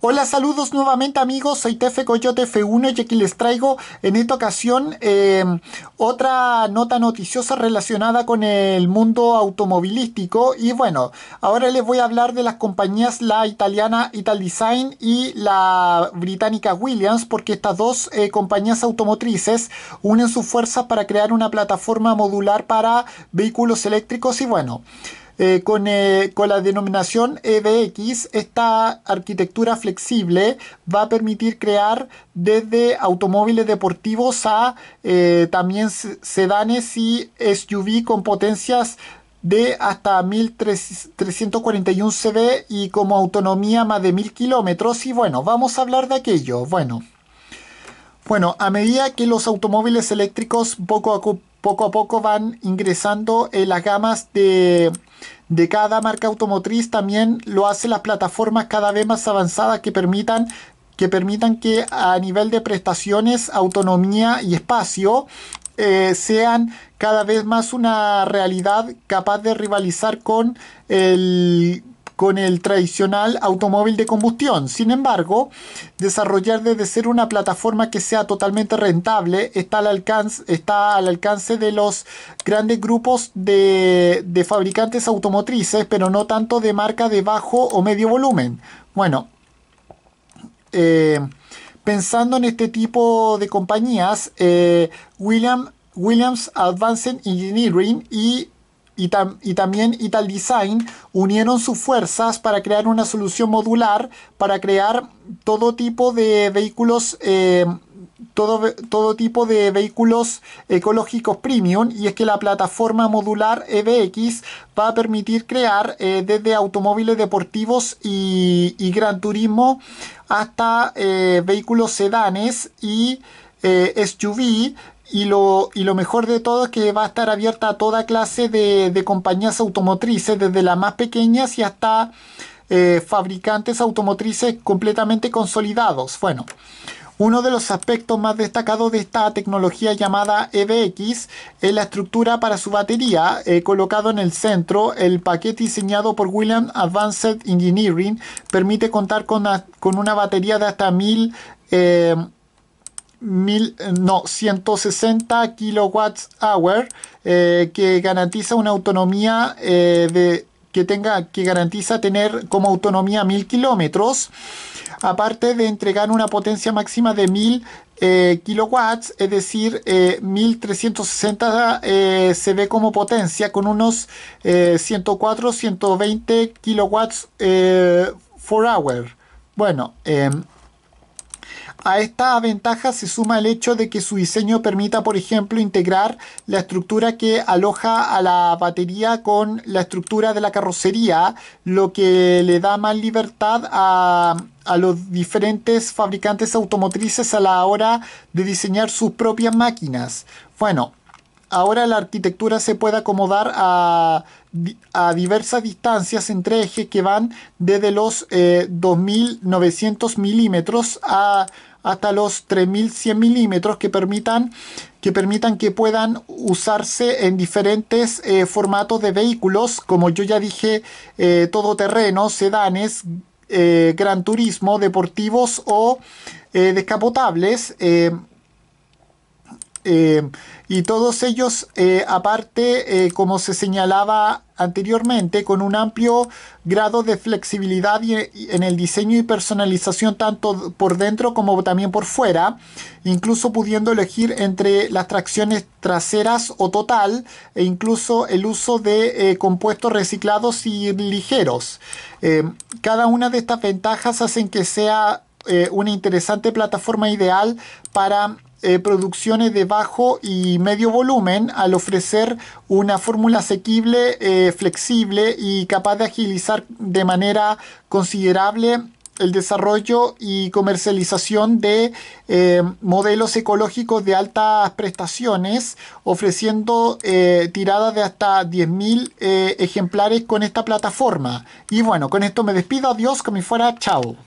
Hola, saludos nuevamente amigos, soy Tefe Coyote F1 y aquí les traigo en esta ocasión em, otra nota noticiosa relacionada con el mundo automovilístico y bueno, ahora les voy a hablar de las compañías la italiana Italdesign y la británica Williams porque estas dos eh, compañías automotrices unen sus fuerzas para crear una plataforma modular para vehículos eléctricos y bueno... Eh, eh, con, la denominación EVX, esta arquitectura flexible va a permitir crear desde automóviles deportivos a eh, también sedanes y SUV con potencias de hasta 1341 CV y como autonomía más de 1000 kilómetros. Y bueno, vamos a hablar de aquello. Bueno. Bueno, a medida que los automóviles eléctricos poco a, poco a poco van ingresando en eh, las gamas de, cada marca automotriz. También lo hacen las plataformas cada vez más avanzadas que permitan que permitan que a nivel de prestaciones, autonomía y espacio eh, sean cada vez más una realidad capaz de rivalizar con el con el tradicional automóvil de combustión. Sin embargo, desarrollar desde ser una plataforma que sea totalmente rentable está al alcance, de los grandes grupos de, fabricantes automotrices, pero no tanto de marca de bajo o medio volumen. Bueno, eh, pensando en este tipo de compañías, eh, Williams Advanced Engineering y y, y también Ital Design unieron sus fuerzas para crear una solución modular para crear todo tipo de vehículos eh, todo, todo, tipo de vehículos ecológicos premium y es que la plataforma modular EBX va a permitir crear eh, desde automóviles deportivos y, gran turismo hasta eh, vehículos sedanes y SUV y lo, y lo mejor de todo es que va a estar abierta a toda clase de, compañías automotrices, desde las más pequeñas y hasta eh, fabricantes automotrices completamente consolidados. Bueno, uno de los aspectos más destacados de esta tecnología llamada EBX es la estructura para su batería, eh, colocado en el centro. El paquete diseñado por William Advanced Engineering permite contar con una, con una batería de hasta 1000 eh, no, 160 kilowatts hour eh, que garantiza una autonomía eh, de que tenga que garantiza tener como autonomía 1000 kilómetros aparte de entregar una potencia máxima de 1000 kilowatts, es decir, 1360 se ve como potencia con unos 104, 120 kilowatts for hour. Bueno, em, a esta ventaja se suma el hecho de que su diseño permita, por ejemplo, integrar la estructura que aloja a la batería con la estructura de la carrocería, lo que le da más libertad a, los diferentes fabricantes automotrices a la hora de diseñar sus propias máquinas. Bueno, ahora la arquitectura se puede acomodar a, diversas distancias entre ejes que van desde los 2.900 eh, milímetros hasta los 3.100 milímetros que permitan que permitan que puedan usarse en diferentes eh, formatos de vehículos como yo ya dije eh, todoterreno sedanes eh, gran turismo deportivos o descapotables eh, y todos ellos, eh, aparte, eh, como se señalaba anteriormente, con un amplio grado de flexibilidad en el diseño y personalización tanto por dentro como también por fuera, incluso pudiendo elegir entre las tracciones traseras o total e incluso el uso de compuestos reciclados y ligeros. cada una de estas ventajas hacen que sea una interesante plataforma ideal para eh, producciones de bajo y medio volumen al ofrecer una fórmula asequible, eh, flexible y capaz de agilizar de manera considerable el desarrollo y comercialización de eh, modelos ecológicos de altas prestaciones, ofreciendo tiradas de hasta 10.000 ejemplares con esta plataforma. Y bueno, con esto me despido, adiós, como fuera, chao.